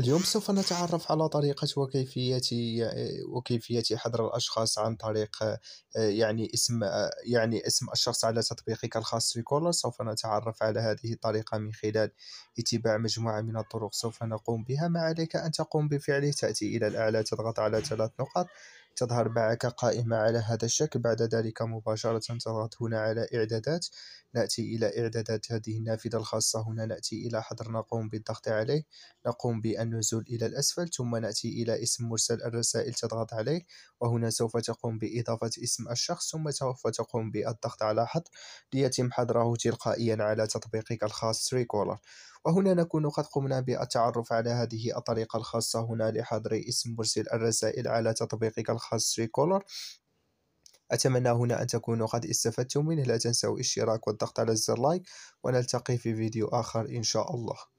اليوم سوف نتعرف على طريقة وكيفية وكيفية حظر الأشخاص عن طريق يعني اسم يعني اسم الشخص على تطبيقك الخاص في كولر سوف نتعرف على هذه الطريقة من خلال اتباع مجموعة من الطرق سوف نقوم بها ما عليك أن تقوم بفعله تأتي إلى الأعلى تضغط على ثلاث نقاط تظهر معك قائمة على هذا الشكل بعد ذلك مباشرة تضغط هنا على إعدادات نأتي إلى إعدادات هذه النافذة الخاصة هنا نأتي إلى حظر نقوم بالضغط عليه نقوم بالنزول إلى الأسفل ثم نأتي إلى اسم مرسل الرسائل تضغط عليه وهنا سوف تقوم بإضافة اسم الشخص ثم سوف تقوم بالضغط على حظر ليتم حظره تلقائيا على تطبيقك الخاص تريكولر وهنا نكون قد قمنا بالتعرف على هذه الطريقة الخاصة هنا لحظر اسم مرسل الرسائل على تطبيقك الخاص ريكولر أتمنى هنا أن تكونوا قد استفدتم منه لا تنسوا الاشتراك والضغط على زر لايك ونلتقي في فيديو آخر إن شاء الله